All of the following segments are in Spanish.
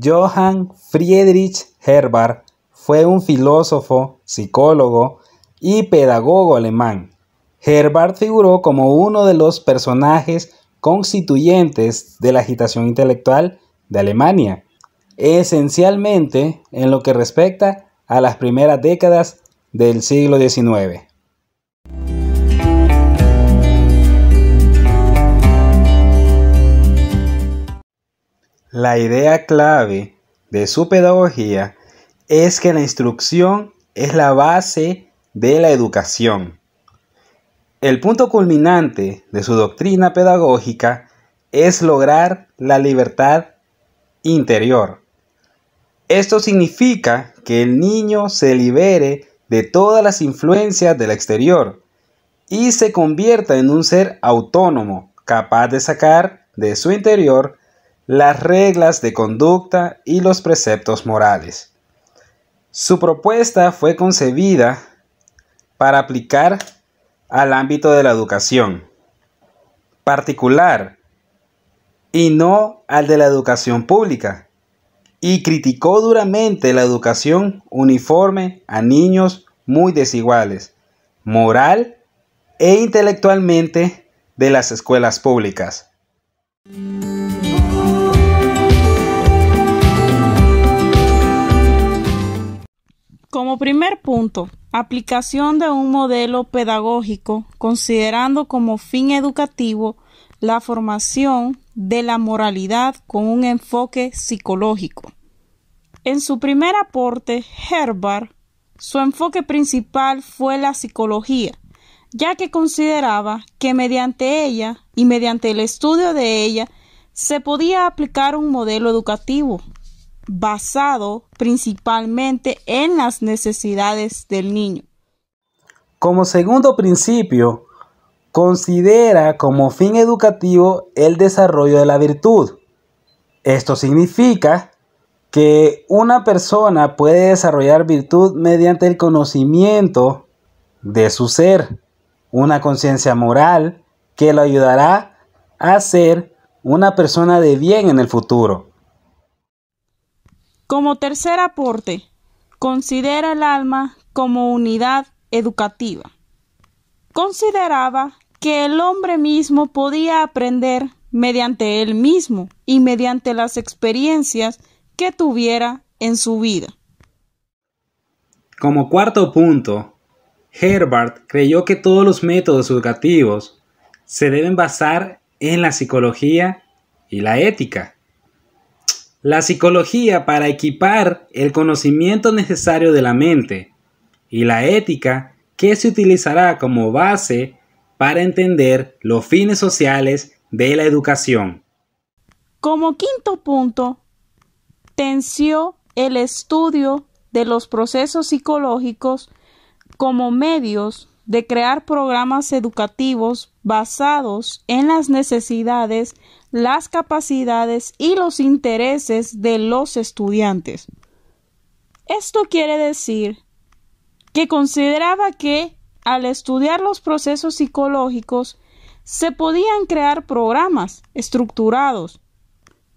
Johann Friedrich Herbart fue un filósofo, psicólogo y pedagogo alemán. Herbart figuró como uno de los personajes constituyentes de la agitación intelectual de Alemania esencialmente en lo que respecta a las primeras décadas del siglo XIX. La idea clave de su pedagogía es que la instrucción es la base de la educación. El punto culminante de su doctrina pedagógica es lograr la libertad interior esto significa que el niño se libere de todas las influencias del exterior y se convierta en un ser autónomo, capaz de sacar de su interior las reglas de conducta y los preceptos morales. Su propuesta fue concebida para aplicar al ámbito de la educación particular y no al de la educación pública y criticó duramente la educación uniforme a niños muy desiguales, moral e intelectualmente de las escuelas públicas. Como primer punto, aplicación de un modelo pedagógico considerando como fin educativo la formación de la moralidad con un enfoque psicológico. En su primer aporte, Herbart, su enfoque principal fue la psicología, ya que consideraba que mediante ella y mediante el estudio de ella se podía aplicar un modelo educativo basado principalmente en las necesidades del niño. Como segundo principio, considera como fin educativo el desarrollo de la virtud. Esto significa que una persona puede desarrollar virtud mediante el conocimiento de su ser, una conciencia moral que lo ayudará a ser una persona de bien en el futuro. Como tercer aporte, considera el alma como unidad educativa. Consideraba que el hombre mismo podía aprender mediante él mismo y mediante las experiencias que tuviera en su vida. Como cuarto punto, Herbert creyó que todos los métodos educativos se deben basar en la psicología y la ética. La psicología para equipar el conocimiento necesario de la mente y la ética que se utilizará como base para entender los fines sociales de la educación. Como quinto punto, tensió el estudio de los procesos psicológicos como medios de crear programas educativos basados en las necesidades, las capacidades y los intereses de los estudiantes. Esto quiere decir que consideraba que al estudiar los procesos psicológicos, se podían crear programas estructurados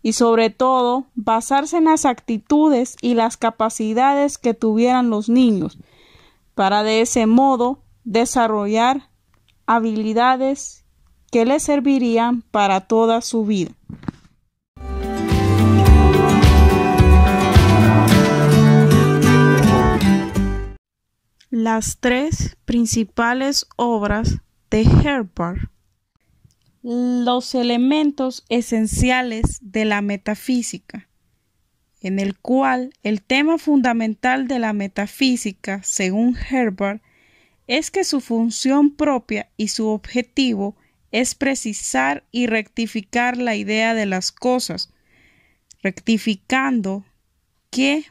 y sobre todo basarse en las actitudes y las capacidades que tuvieran los niños para de ese modo desarrollar habilidades que les servirían para toda su vida. las tres principales obras de Herbert. Los elementos esenciales de la metafísica, en el cual el tema fundamental de la metafísica, según Herbert, es que su función propia y su objetivo es precisar y rectificar la idea de las cosas, rectificando que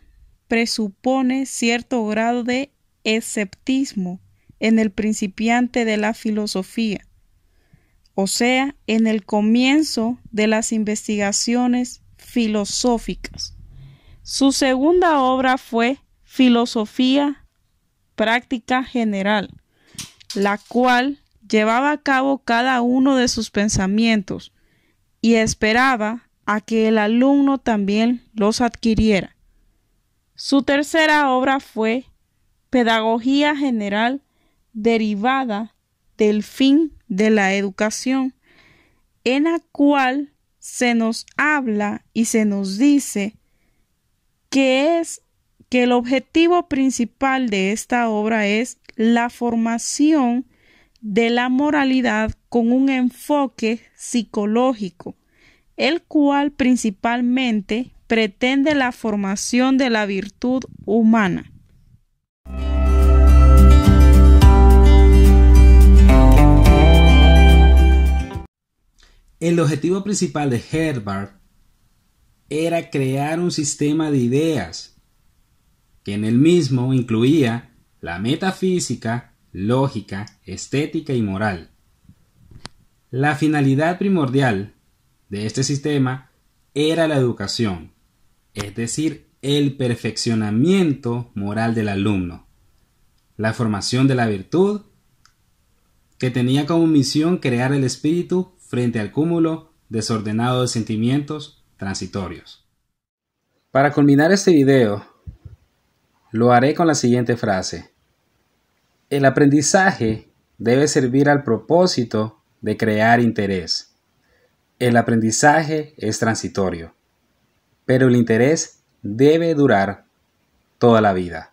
presupone cierto grado de esceptismo en el principiante de la filosofía, o sea, en el comienzo de las investigaciones filosóficas. Su segunda obra fue Filosofía Práctica General, la cual llevaba a cabo cada uno de sus pensamientos y esperaba a que el alumno también los adquiriera. Su tercera obra fue pedagogía general derivada del fin de la educación, en la cual se nos habla y se nos dice que es que el objetivo principal de esta obra es la formación de la moralidad con un enfoque psicológico, el cual principalmente pretende la formación de la virtud humana. El objetivo principal de Herbert era crear un sistema de ideas que en el mismo incluía la metafísica, lógica, estética y moral. La finalidad primordial de este sistema era la educación, es decir, el perfeccionamiento moral del alumno, la formación de la virtud, que tenía como misión crear el espíritu frente al cúmulo desordenado de sentimientos transitorios. Para culminar este video, lo haré con la siguiente frase. El aprendizaje debe servir al propósito de crear interés. El aprendizaje es transitorio, pero el interés debe durar toda la vida.